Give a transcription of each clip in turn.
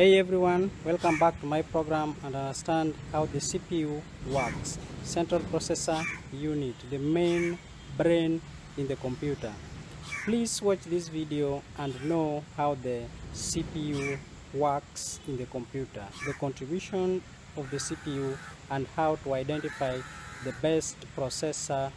Hey everyone, welcome back to my program and understand how the CPU works. Central processor unit, the main brain in the computer. Please watch this video and know how the CPU works in the computer, the contribution of the CPU and how to identify the best processor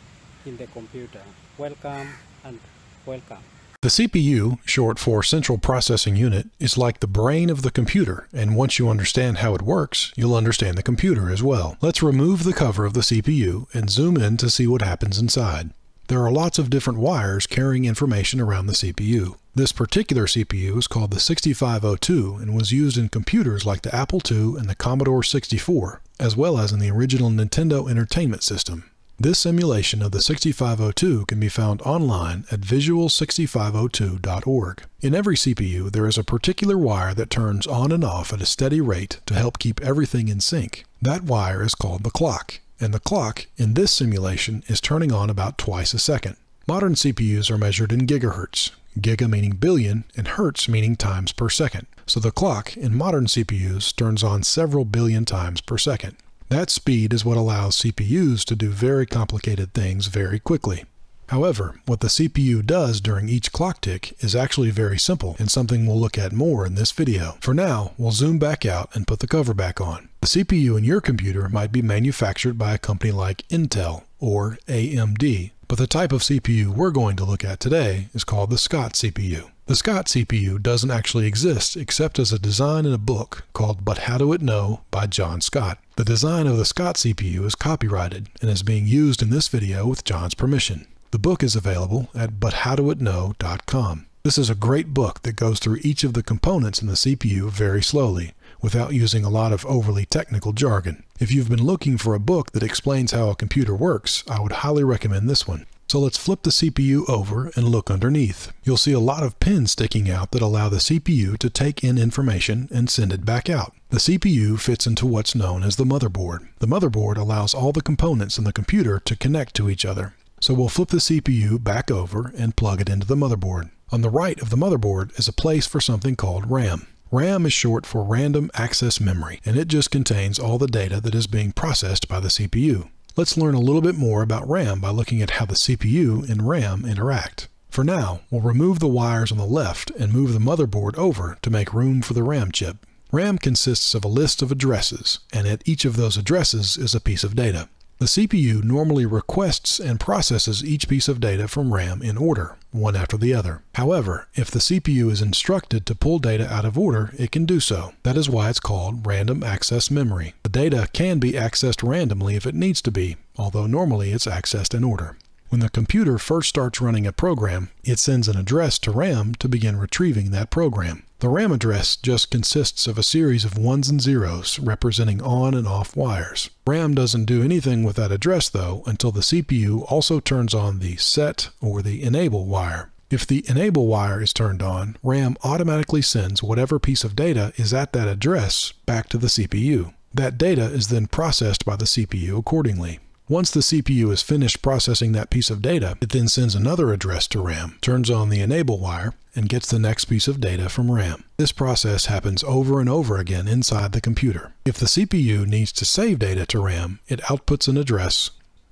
in the computer. Welcome and welcome. The CPU, short for Central Processing Unit, is like the brain of the computer, and once you understand how it works, you'll understand the computer as well. Let's remove the cover of the CPU and zoom in to see what happens inside. There are lots of different wires carrying information around the CPU. This particular CPU is called the 6502 and was used in computers like the Apple II and the Commodore 64, as well as in the original Nintendo Entertainment System. This simulation of the 6502 can be found online at visual6502.org. In every CPU, there is a particular wire that turns on and off at a steady rate to help keep everything in sync. That wire is called the clock, and the clock in this simulation is turning on about twice a second. Modern CPUs are measured in gigahertz, giga meaning billion, and hertz meaning times per second. So the clock in modern CPUs turns on several billion times per second. That speed is what allows CPUs to do very complicated things very quickly. However, what the CPU does during each clock tick is actually very simple and something we'll look at more in this video. For now, we'll zoom back out and put the cover back on. The CPU in your computer might be manufactured by a company like Intel or AMD, but the type of CPU we're going to look at today is called the Scott CPU. The Scott CPU doesn't actually exist except as a design in a book called But How Do It Know by John Scott. The design of the Scott CPU is copyrighted and is being used in this video with John's permission. The book is available at buthowdoitknow.com. This is a great book that goes through each of the components in the CPU very slowly, without using a lot of overly technical jargon. If you've been looking for a book that explains how a computer works, I would highly recommend this one. So let's flip the CPU over and look underneath. You'll see a lot of pins sticking out that allow the CPU to take in information and send it back out. The CPU fits into what's known as the motherboard. The motherboard allows all the components in the computer to connect to each other. So we'll flip the CPU back over and plug it into the motherboard. On the right of the motherboard is a place for something called RAM. RAM is short for random access memory, and it just contains all the data that is being processed by the CPU. Let's learn a little bit more about RAM by looking at how the CPU and RAM interact. For now, we'll remove the wires on the left and move the motherboard over to make room for the RAM chip. RAM consists of a list of addresses, and at each of those addresses is a piece of data. The CPU normally requests and processes each piece of data from RAM in order, one after the other. However, if the CPU is instructed to pull data out of order, it can do so. That is why it's called random access memory. The data can be accessed randomly if it needs to be, although normally it's accessed in order. When the computer first starts running a program, it sends an address to RAM to begin retrieving that program. The RAM address just consists of a series of ones and zeros representing on and off wires. RAM doesn't do anything with that address though until the CPU also turns on the set or the enable wire. If the enable wire is turned on, RAM automatically sends whatever piece of data is at that address back to the CPU. That data is then processed by the CPU accordingly. Once the CPU is finished processing that piece of data, it then sends another address to RAM, turns on the enable wire, and gets the next piece of data from RAM. This process happens over and over again inside the computer. If the CPU needs to save data to RAM, it outputs an address,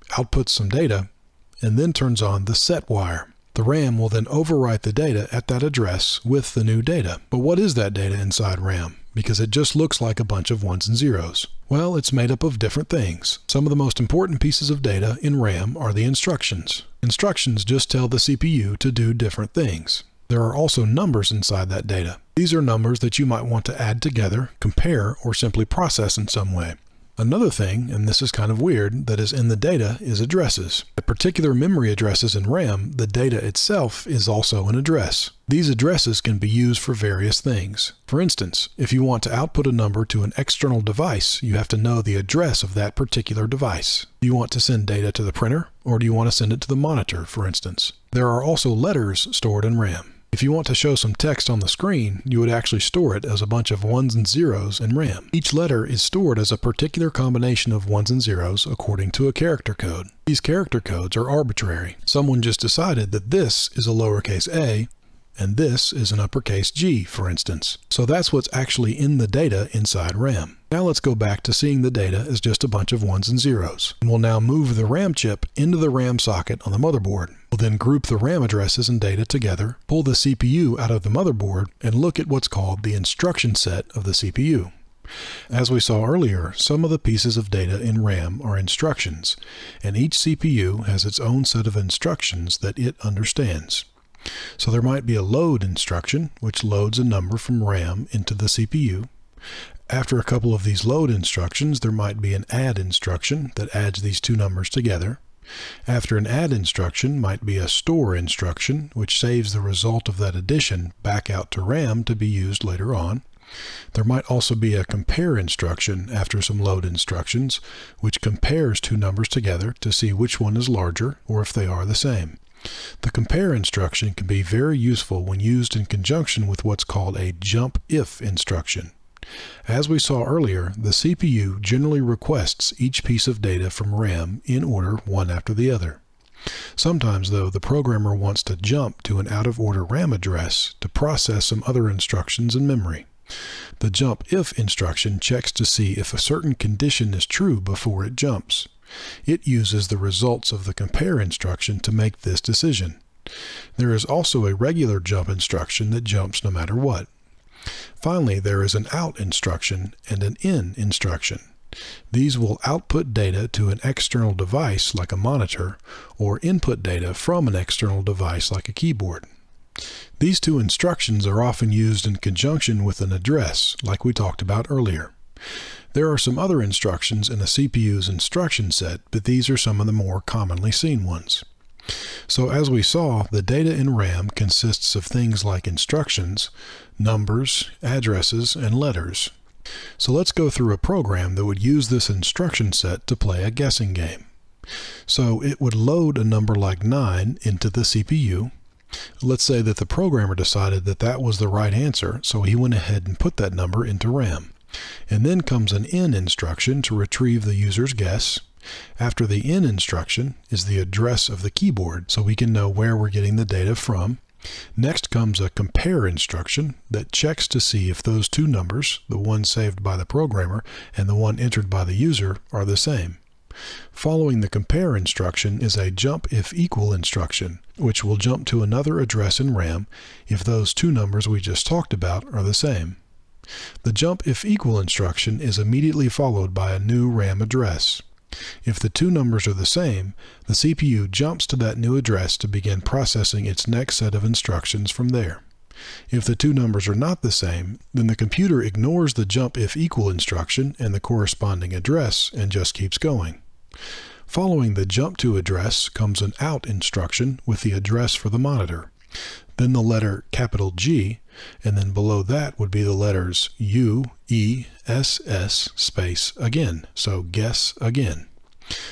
outputs some data, and then turns on the set wire. The RAM will then overwrite the data at that address with the new data. But what is that data inside RAM? because it just looks like a bunch of ones and zeros. Well, it's made up of different things. Some of the most important pieces of data in RAM are the instructions. Instructions just tell the CPU to do different things. There are also numbers inside that data. These are numbers that you might want to add together, compare, or simply process in some way. Another thing, and this is kind of weird, that is in the data is addresses. The particular memory addresses in RAM, the data itself is also an address. These addresses can be used for various things. For instance, if you want to output a number to an external device, you have to know the address of that particular device. Do you want to send data to the printer, or do you want to send it to the monitor, for instance? There are also letters stored in RAM. If you want to show some text on the screen, you would actually store it as a bunch of ones and zeros in RAM. Each letter is stored as a particular combination of ones and zeros according to a character code. These character codes are arbitrary. Someone just decided that this is a lowercase a and this is an uppercase G, for instance. So that's what's actually in the data inside RAM. Now let's go back to seeing the data as just a bunch of ones and zeros. And we'll now move the RAM chip into the RAM socket on the motherboard we will then group the RAM addresses and data together, pull the CPU out of the motherboard, and look at what's called the instruction set of the CPU. As we saw earlier, some of the pieces of data in RAM are instructions, and each CPU has its own set of instructions that it understands. So there might be a load instruction, which loads a number from RAM into the CPU. After a couple of these load instructions, there might be an add instruction that adds these two numbers together. After an add instruction might be a store instruction, which saves the result of that addition back out to RAM to be used later on. There might also be a compare instruction after some load instructions, which compares two numbers together to see which one is larger or if they are the same. The compare instruction can be very useful when used in conjunction with what's called a jump if instruction. As we saw earlier, the CPU generally requests each piece of data from RAM in order one after the other. Sometimes, though, the programmer wants to jump to an out-of-order RAM address to process some other instructions in memory. The jump if instruction checks to see if a certain condition is true before it jumps. It uses the results of the compare instruction to make this decision. There is also a regular jump instruction that jumps no matter what. Finally, there is an out instruction and an in instruction. These will output data to an external device like a monitor or input data from an external device like a keyboard. These two instructions are often used in conjunction with an address like we talked about earlier. There are some other instructions in a CPU's instruction set, but these are some of the more commonly seen ones. So as we saw, the data in RAM consists of things like instructions, numbers, addresses, and letters. So let's go through a program that would use this instruction set to play a guessing game. So it would load a number like 9 into the CPU. Let's say that the programmer decided that that was the right answer, so he went ahead and put that number into RAM. And then comes an in instruction to retrieve the user's guess. After the in instruction is the address of the keyboard, so we can know where we're getting the data from. Next comes a compare instruction that checks to see if those two numbers, the one saved by the programmer and the one entered by the user, are the same. Following the compare instruction is a jump if equal instruction, which will jump to another address in RAM if those two numbers we just talked about are the same. The jump if equal instruction is immediately followed by a new RAM address. If the two numbers are the same, the CPU jumps to that new address to begin processing its next set of instructions from there. If the two numbers are not the same, then the computer ignores the jump if equal instruction and the corresponding address and just keeps going. Following the jump to address comes an out instruction with the address for the monitor. Then the letter capital G and then below that would be the letters U, E, S, S, space again. So guess again.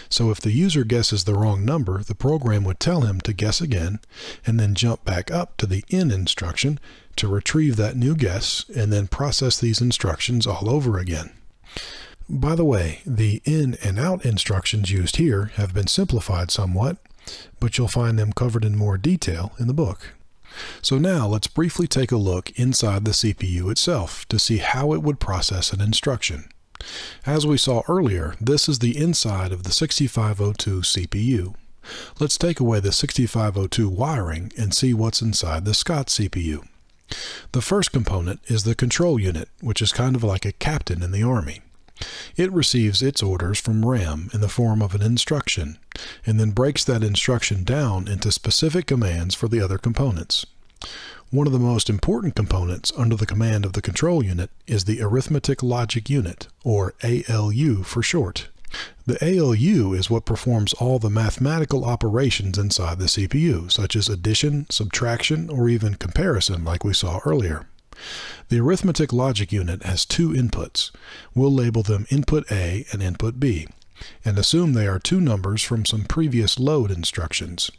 So if the user guesses the wrong number, the program would tell him to guess again and then jump back up to the in instruction to retrieve that new guess and then process these instructions all over again. By the way, the in and out instructions used here have been simplified somewhat, but you'll find them covered in more detail in the book. So now let's briefly take a look inside the CPU itself to see how it would process an instruction. As we saw earlier, this is the inside of the 6502 CPU. Let's take away the 6502 wiring and see what's inside the Scott CPU. The first component is the control unit, which is kind of like a captain in the Army. It receives its orders from RAM in the form of an instruction, and then breaks that instruction down into specific commands for the other components. One of the most important components under the command of the control unit is the Arithmetic Logic Unit, or ALU for short. The ALU is what performs all the mathematical operations inside the CPU, such as addition, subtraction, or even comparison like we saw earlier. The arithmetic logic unit has two inputs. We'll label them input A and input B, and assume they are two numbers from some previous load instructions.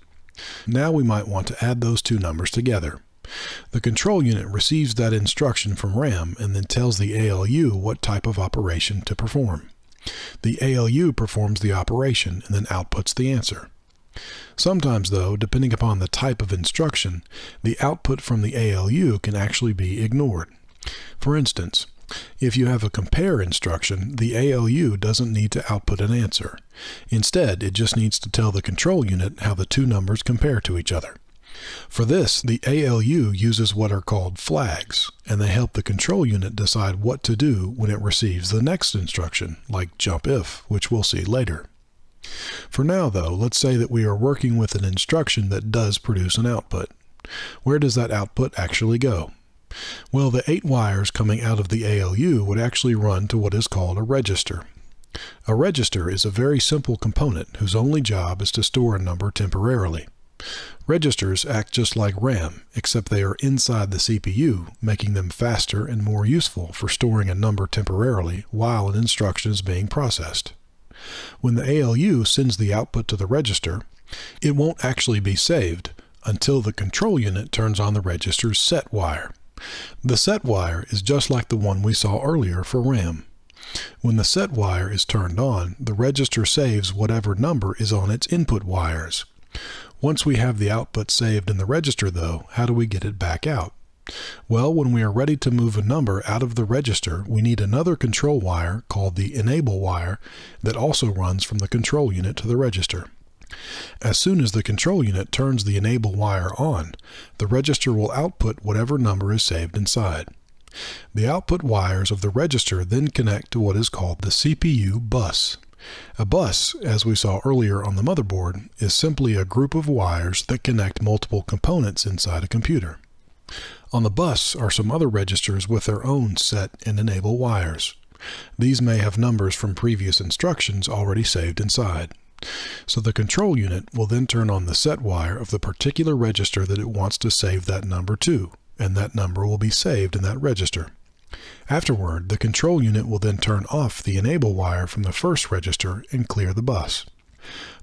Now we might want to add those two numbers together. The control unit receives that instruction from RAM and then tells the ALU what type of operation to perform. The ALU performs the operation and then outputs the answer. Sometimes, though, depending upon the type of instruction, the output from the ALU can actually be ignored. For instance, if you have a compare instruction, the ALU doesn't need to output an answer. Instead, it just needs to tell the control unit how the two numbers compare to each other. For this, the ALU uses what are called flags, and they help the control unit decide what to do when it receives the next instruction, like jump if, which we'll see later. For now, though, let's say that we are working with an instruction that does produce an output. Where does that output actually go? Well, the eight wires coming out of the ALU would actually run to what is called a register. A register is a very simple component whose only job is to store a number temporarily. Registers act just like RAM, except they are inside the CPU, making them faster and more useful for storing a number temporarily while an instruction is being processed. When the ALU sends the output to the register, it won't actually be saved until the control unit turns on the register's set wire. The set wire is just like the one we saw earlier for RAM. When the set wire is turned on, the register saves whatever number is on its input wires. Once we have the output saved in the register though, how do we get it back out? Well, when we are ready to move a number out of the register, we need another control wire called the enable wire that also runs from the control unit to the register. As soon as the control unit turns the enable wire on, the register will output whatever number is saved inside. The output wires of the register then connect to what is called the CPU bus. A bus, as we saw earlier on the motherboard, is simply a group of wires that connect multiple components inside a computer. On the bus are some other registers with their own set and enable wires. These may have numbers from previous instructions already saved inside. So the control unit will then turn on the set wire of the particular register that it wants to save that number to, and that number will be saved in that register. Afterward, the control unit will then turn off the enable wire from the first register and clear the bus.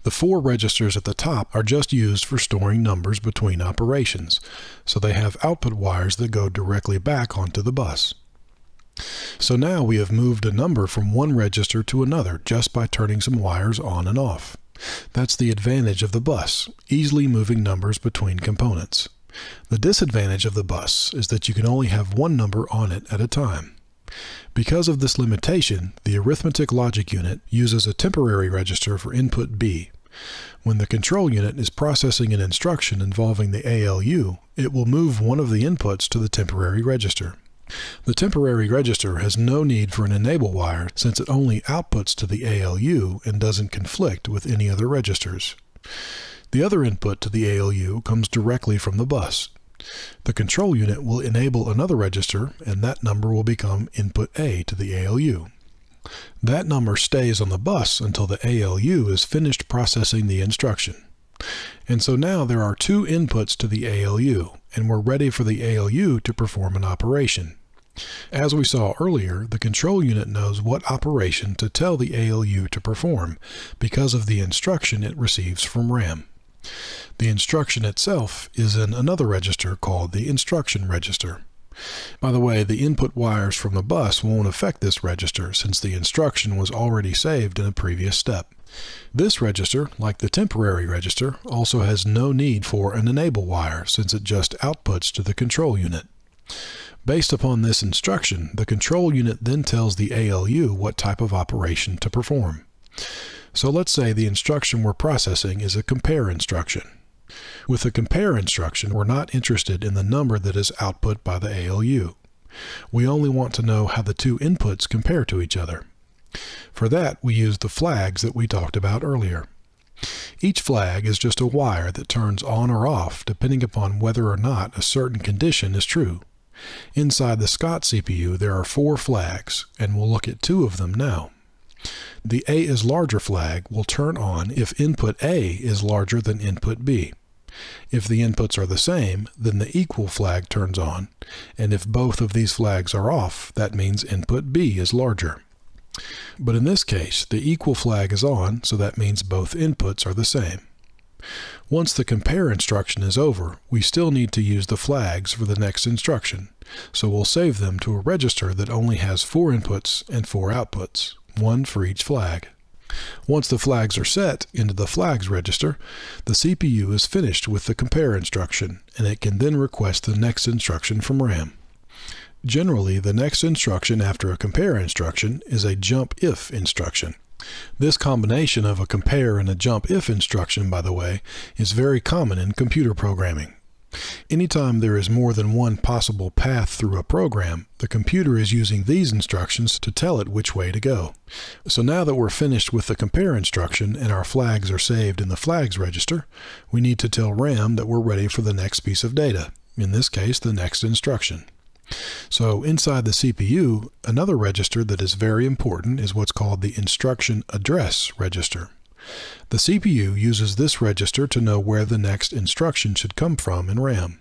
The four registers at the top are just used for storing numbers between operations, so they have output wires that go directly back onto the bus. So now we have moved a number from one register to another just by turning some wires on and off. That's the advantage of the bus, easily moving numbers between components. The disadvantage of the bus is that you can only have one number on it at a time. Because of this limitation, the arithmetic logic unit uses a temporary register for input B. When the control unit is processing an instruction involving the ALU, it will move one of the inputs to the temporary register. The temporary register has no need for an enable wire since it only outputs to the ALU and doesn't conflict with any other registers. The other input to the ALU comes directly from the bus, the control unit will enable another register, and that number will become input A to the ALU. That number stays on the bus until the ALU is finished processing the instruction. And so now there are two inputs to the ALU, and we're ready for the ALU to perform an operation. As we saw earlier, the control unit knows what operation to tell the ALU to perform because of the instruction it receives from RAM. The instruction itself is in another register called the instruction register. By the way, the input wires from the bus won't affect this register since the instruction was already saved in a previous step. This register, like the temporary register, also has no need for an enable wire since it just outputs to the control unit. Based upon this instruction, the control unit then tells the ALU what type of operation to perform. So let's say the instruction we're processing is a compare instruction. With the compare instruction, we're not interested in the number that is output by the ALU. We only want to know how the two inputs compare to each other. For that, we use the flags that we talked about earlier. Each flag is just a wire that turns on or off depending upon whether or not a certain condition is true. Inside the Scott CPU there are four flags, and we'll look at two of them now the A is larger flag will turn on if input A is larger than input B. If the inputs are the same, then the equal flag turns on, and if both of these flags are off, that means input B is larger. But in this case, the equal flag is on, so that means both inputs are the same. Once the compare instruction is over, we still need to use the flags for the next instruction, so we'll save them to a register that only has four inputs and four outputs one for each flag. Once the flags are set into the flags register, the CPU is finished with the compare instruction, and it can then request the next instruction from RAM. Generally, the next instruction after a compare instruction is a jump if instruction. This combination of a compare and a jump if instruction, by the way, is very common in computer programming. Anytime there is more than one possible path through a program, the computer is using these instructions to tell it which way to go. So now that we're finished with the compare instruction and our flags are saved in the flags register, we need to tell RAM that we're ready for the next piece of data, in this case the next instruction. So inside the CPU, another register that is very important is what's called the instruction address register. The CPU uses this register to know where the next instruction should come from in RAM.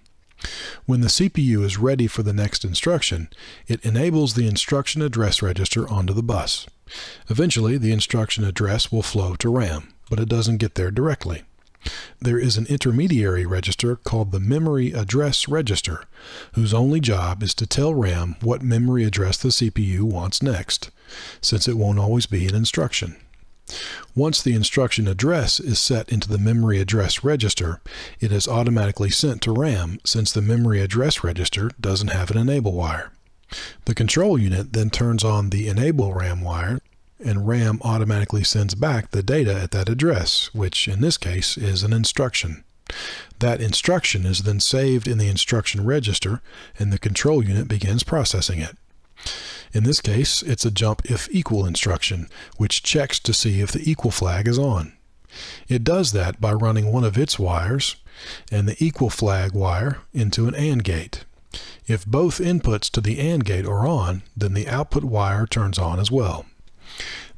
When the CPU is ready for the next instruction, it enables the instruction address register onto the bus. Eventually, the instruction address will flow to RAM, but it doesn't get there directly. There is an intermediary register called the memory address register, whose only job is to tell RAM what memory address the CPU wants next, since it won't always be an instruction. Once the instruction address is set into the memory address register, it is automatically sent to RAM since the memory address register doesn't have an enable wire. The control unit then turns on the enable RAM wire and RAM automatically sends back the data at that address, which in this case is an instruction. That instruction is then saved in the instruction register and the control unit begins processing it. In this case, it's a jump if equal instruction, which checks to see if the equal flag is on. It does that by running one of its wires and the equal flag wire into an AND gate. If both inputs to the AND gate are on, then the output wire turns on as well.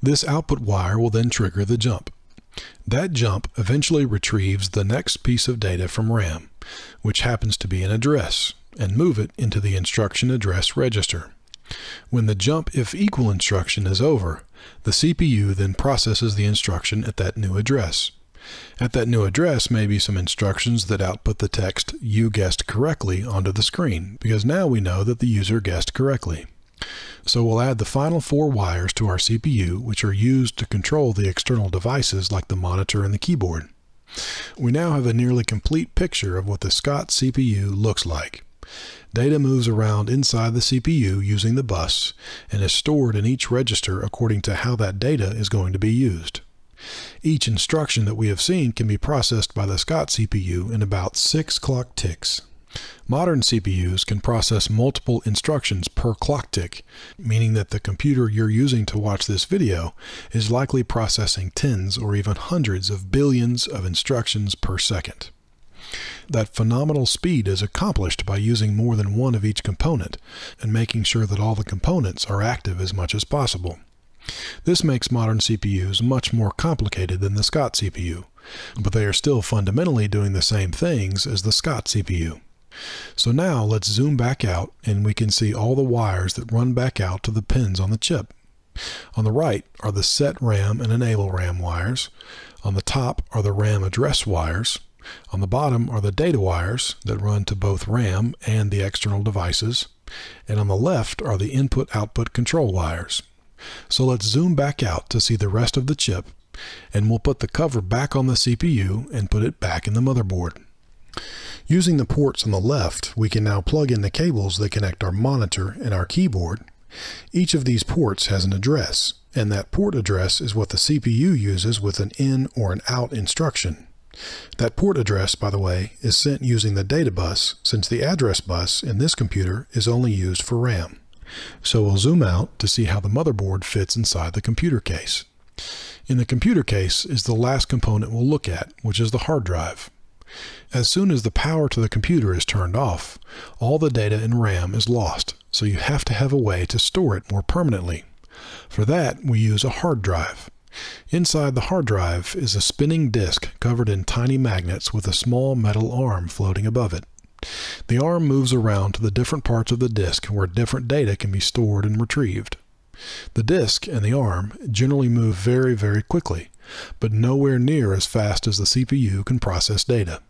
This output wire will then trigger the jump. That jump eventually retrieves the next piece of data from RAM, which happens to be an address, and move it into the instruction address register. When the jump if equal instruction is over, the CPU then processes the instruction at that new address. At that new address may be some instructions that output the text you guessed correctly onto the screen, because now we know that the user guessed correctly. So we'll add the final four wires to our CPU, which are used to control the external devices like the monitor and the keyboard. We now have a nearly complete picture of what the Scott CPU looks like. Data moves around inside the CPU using the bus and is stored in each register according to how that data is going to be used. Each instruction that we have seen can be processed by the Scott CPU in about 6 clock ticks. Modern CPUs can process multiple instructions per clock tick, meaning that the computer you're using to watch this video is likely processing tens or even hundreds of billions of instructions per second. That phenomenal speed is accomplished by using more than one of each component and making sure that all the components are active as much as possible. This makes modern CPUs much more complicated than the Scott CPU, but they are still fundamentally doing the same things as the Scott CPU. So now let's zoom back out and we can see all the wires that run back out to the pins on the chip. On the right are the set RAM and enable RAM wires. On the top are the RAM address wires. On the bottom are the data wires that run to both RAM and the external devices, and on the left are the input-output control wires. So let's zoom back out to see the rest of the chip, and we'll put the cover back on the CPU and put it back in the motherboard. Using the ports on the left, we can now plug in the cables that connect our monitor and our keyboard. Each of these ports has an address, and that port address is what the CPU uses with an in or an out instruction. That port address, by the way, is sent using the data bus since the address bus in this computer is only used for RAM. So we'll zoom out to see how the motherboard fits inside the computer case. In the computer case is the last component we'll look at, which is the hard drive. As soon as the power to the computer is turned off, all the data in RAM is lost, so you have to have a way to store it more permanently. For that, we use a hard drive. Inside the hard drive is a spinning disk covered in tiny magnets with a small metal arm floating above it. The arm moves around to the different parts of the disk where different data can be stored and retrieved. The disk and the arm generally move very, very quickly, but nowhere near as fast as the CPU can process data.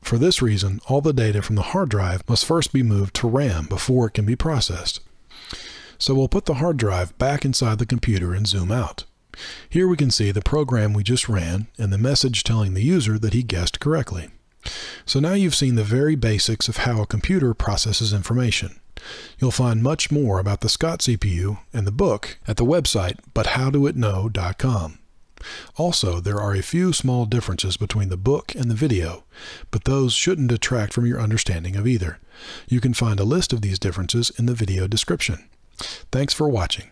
For this reason, all the data from the hard drive must first be moved to RAM before it can be processed. So we'll put the hard drive back inside the computer and zoom out. Here we can see the program we just ran and the message telling the user that he guessed correctly. So now you've seen the very basics of how a computer processes information. You'll find much more about the Scott CPU and the book at the website buthowdoitknow.com. Also, there are a few small differences between the book and the video, but those shouldn't detract from your understanding of either. You can find a list of these differences in the video description. Thanks for watching.